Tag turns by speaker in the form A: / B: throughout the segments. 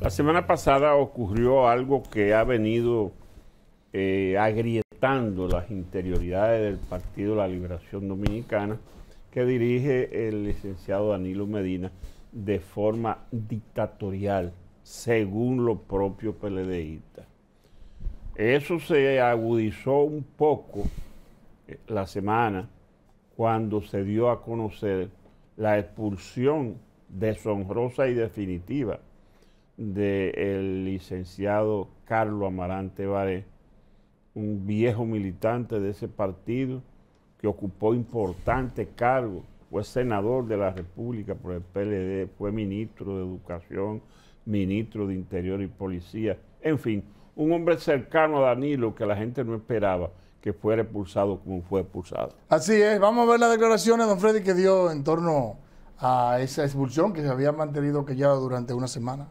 A: La semana pasada ocurrió algo que ha venido eh, agrietando las interioridades del Partido La Liberación Dominicana que dirige el licenciado Danilo Medina de forma dictatorial, según los propios PLDistas. Eso se agudizó un poco eh, la semana cuando se dio a conocer la expulsión deshonrosa y definitiva del licenciado Carlos Amarante Baré, un viejo militante de ese partido que ocupó importantes cargos, fue senador de la República por el PLD, fue ministro de Educación, ministro de Interior y Policía, en fin, un hombre cercano a Danilo que la gente no esperaba que fuera expulsado como fue expulsado.
B: Así es, vamos a ver las declaraciones, don Freddy, que dio en torno a esa expulsión que se había mantenido que ya durante una semana.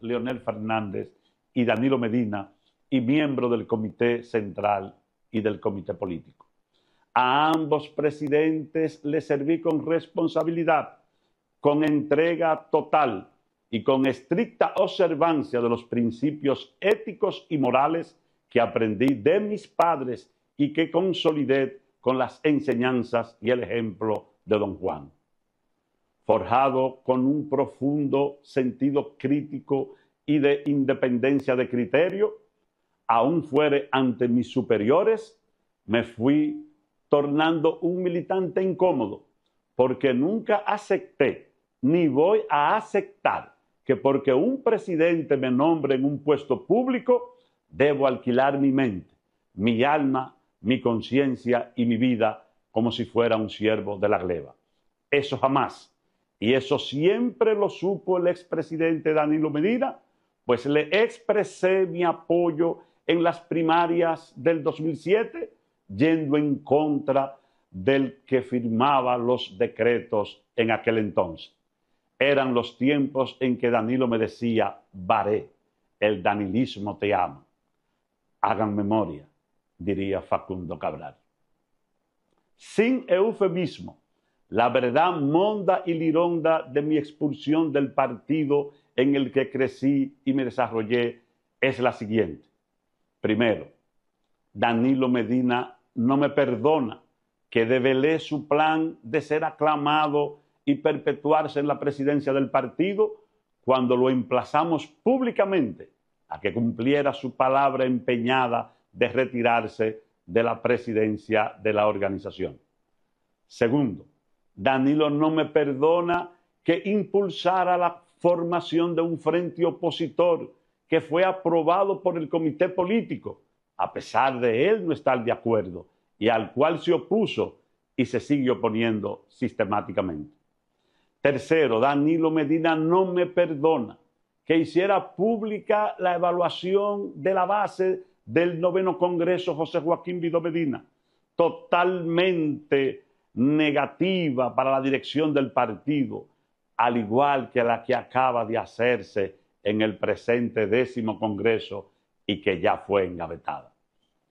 C: Leonel Fernández y Danilo Medina y miembro del Comité Central y del Comité Político. A ambos presidentes les serví con responsabilidad, con entrega total y con estricta observancia de los principios éticos y morales que aprendí de mis padres y que consolidé con las enseñanzas y el ejemplo de don Juan forjado con un profundo sentido crítico y de independencia de criterio, aún fuere ante mis superiores, me fui tornando un militante incómodo, porque nunca acepté ni voy a aceptar que porque un presidente me nombre en un puesto público, debo alquilar mi mente, mi alma, mi conciencia y mi vida como si fuera un siervo de la gleba. Eso jamás. Y eso siempre lo supo el expresidente Danilo Medina, pues le expresé mi apoyo en las primarias del 2007, yendo en contra del que firmaba los decretos en aquel entonces. Eran los tiempos en que Danilo me decía, varé, el danilismo te ama. Hagan memoria, diría Facundo Cabral. Sin eufemismo, la verdad monda y lironda de mi expulsión del partido en el que crecí y me desarrollé es la siguiente. Primero, Danilo Medina no me perdona que develé su plan de ser aclamado y perpetuarse en la presidencia del partido cuando lo emplazamos públicamente a que cumpliera su palabra empeñada de retirarse de la presidencia de la organización. Segundo, Danilo no me perdona que impulsara la formación de un frente opositor que fue aprobado por el comité político, a pesar de él no estar de acuerdo, y al cual se opuso y se sigue oponiendo sistemáticamente. Tercero, Danilo Medina no me perdona que hiciera pública la evaluación de la base del noveno Congreso José Joaquín Vido Medina, totalmente negativa para la dirección del partido, al igual que la que acaba de hacerse en el presente décimo Congreso y que ya fue engavetada.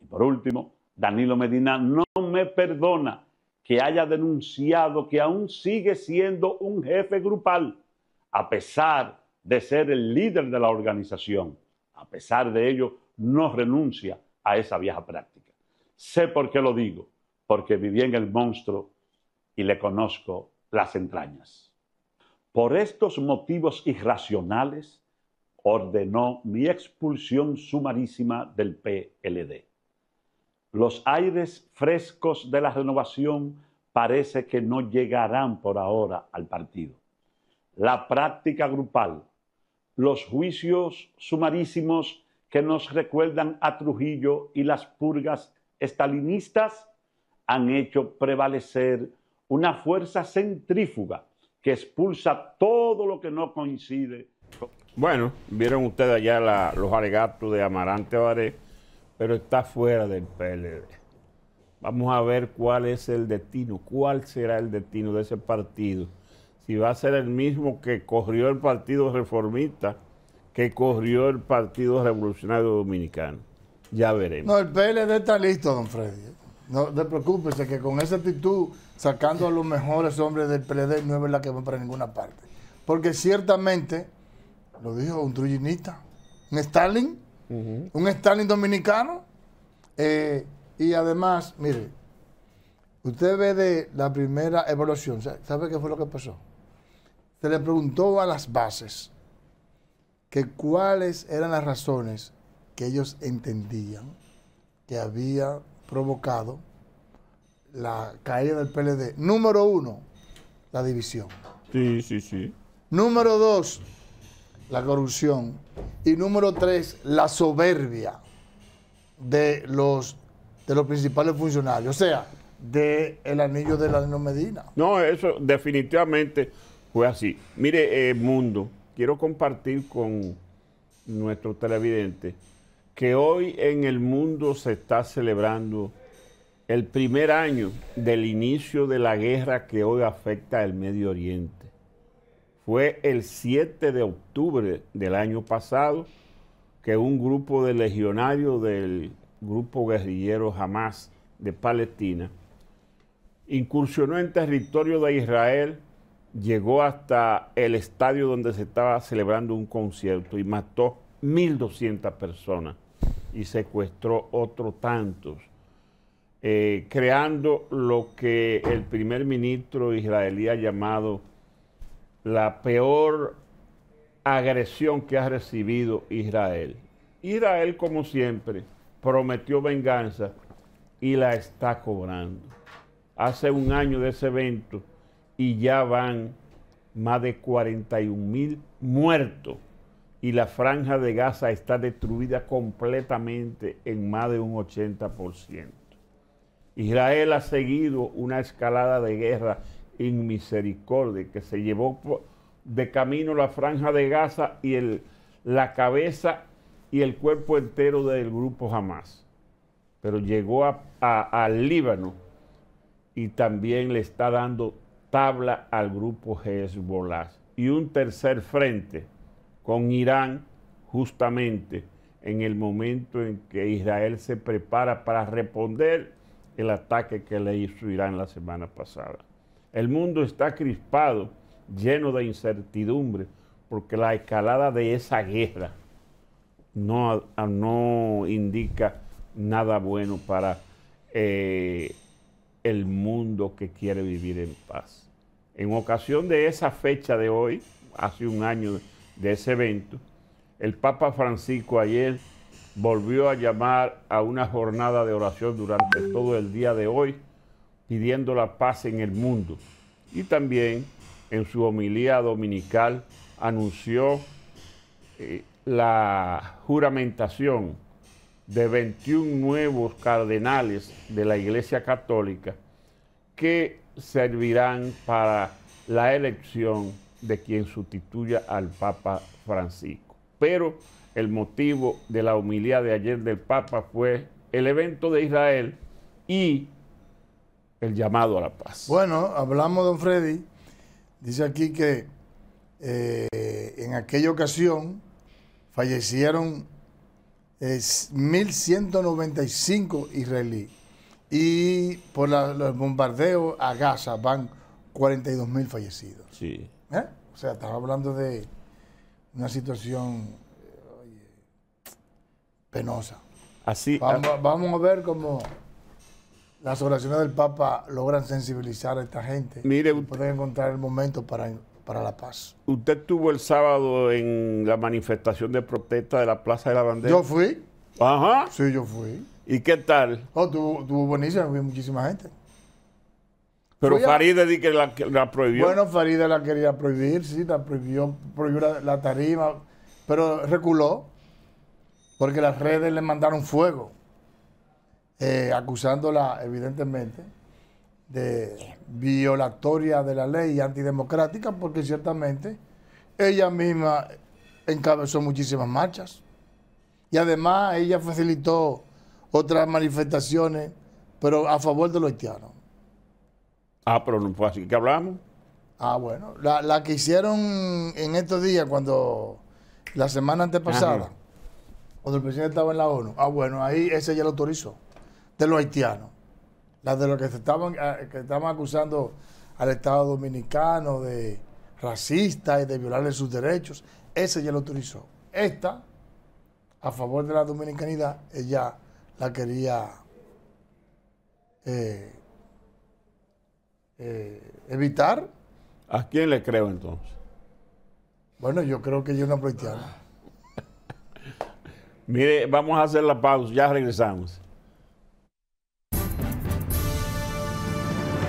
C: Y por último, Danilo Medina no me perdona que haya denunciado que aún sigue siendo un jefe grupal, a pesar de ser el líder de la organización. A pesar de ello, no renuncia a esa vieja práctica. Sé por qué lo digo porque viví en el monstruo y le conozco las entrañas. Por estos motivos irracionales ordenó mi expulsión sumarísima del PLD. Los aires frescos de la renovación parece que no llegarán por ahora al partido. La práctica grupal, los juicios sumarísimos que nos recuerdan a Trujillo y las purgas estalinistas han hecho prevalecer una fuerza centrífuga que expulsa todo lo que no coincide.
A: Bueno, vieron ustedes allá los alegatos de Amarante Baré, pero está fuera del PLD. Vamos a ver cuál es el destino, cuál será el destino de ese partido. Si va a ser el mismo que corrió el Partido Reformista, que corrió el Partido Revolucionario Dominicano. Ya veremos. No,
B: el PLD está listo, don Freddy. No te preocupes, que con esa actitud, sacando a los mejores hombres del PLD, no es verdad que va para ninguna parte. Porque ciertamente, lo dijo un trullinista, un Stalin, un Stalin dominicano. Eh, y además, mire, usted ve de la primera evaluación, ¿sabe qué fue lo que pasó? Se le preguntó a las bases que cuáles eran las razones que ellos entendían que había provocado la caída del PLD? Número uno, la división.
A: Sí, sí, sí.
B: Número dos, la corrupción. Y número tres, la soberbia de los, de los principales funcionarios. O sea, del el anillo de la Medina.
A: No, eso definitivamente fue así. Mire, eh, Mundo, quiero compartir con nuestro televidente que hoy en el mundo se está celebrando el primer año del inicio de la guerra que hoy afecta al Medio Oriente. Fue el 7 de octubre del año pasado que un grupo de legionarios del grupo guerrillero Hamas de Palestina incursionó en territorio de Israel, llegó hasta el estadio donde se estaba celebrando un concierto y mató 1.200 personas y secuestró otros tantos, eh, creando lo que el primer ministro israelí ha llamado la peor agresión que ha recibido Israel. Israel, como siempre, prometió venganza y la está cobrando. Hace un año de ese evento y ya van más de 41 mil muertos y la franja de Gaza está destruida completamente en más de un 80%. Israel ha seguido una escalada de guerra en misericordia que se llevó de camino la franja de Gaza y el, la cabeza y el cuerpo entero del grupo Hamas. Pero llegó al Líbano y también le está dando tabla al grupo Hezbollah. Y un tercer frente con Irán justamente en el momento en que Israel se prepara para responder el ataque que le hizo Irán la semana pasada. El mundo está crispado, lleno de incertidumbre, porque la escalada de esa guerra no, ah, no indica nada bueno para eh, el mundo que quiere vivir en paz. En ocasión de esa fecha de hoy, hace un año de ese evento, el Papa Francisco ayer volvió a llamar a una jornada de oración durante todo el día de hoy, pidiendo la paz en el mundo. Y también en su homilía dominical anunció eh, la juramentación de 21 nuevos cardenales de la Iglesia Católica que servirán para la elección de quien sustituya al Papa Francisco. Pero el motivo de la humildad de ayer del Papa fue el evento de Israel y el llamado a la paz.
B: Bueno, hablamos, don Freddy, dice aquí que eh, en aquella ocasión fallecieron 1.195 eh, israelíes y por los bombardeos a Gaza van 42.000 fallecidos. Sí. ¿Eh? O sea, estaba hablando de una situación penosa. Así. Ah. Vamos, a... ver cómo las oraciones del Papa logran sensibilizar a esta gente. Mire, poder encontrar el momento para, para la paz.
A: Usted estuvo el sábado en la manifestación de protesta de la Plaza de la Bandera. Yo fui. Ajá. Sí, yo fui. ¿Y qué tal?
B: Oh, tuvo, tuvo buenísimo, vi muchísima gente. Pero Faride
A: que la, prohibió. Bueno,
B: Farida la quería prohibir, sí, la prohibió, prohibió la, tarima, pero reculó porque las redes le mandaron fuego, eh, acusándola, evidentemente, de violatoria de la ley antidemocrática, porque ciertamente ella misma encabezó muchísimas marchas. Y además ella facilitó otras manifestaciones, pero a favor de los haitianos.
A: Ah, pero no fue así que hablamos.
B: Ah, bueno. La, que hicieron en estos días, cuando la semana antepasada, cuando el presidente estaba en la ONU. Ah, bueno, ahí ese ya lo autorizó. De los haitianos. La de los que estaban, ah, que estaban acusando al Estado Dominicano de racista y de violarle sus derechos. Ese ya lo autorizó. Esta, a favor de la dominicanidad, ella la quería eh, eh, evitar.
A: ¿A quién le creo entonces?
B: Bueno, yo creo que yo no
A: Mire, vamos a hacer la pausa, ya regresamos.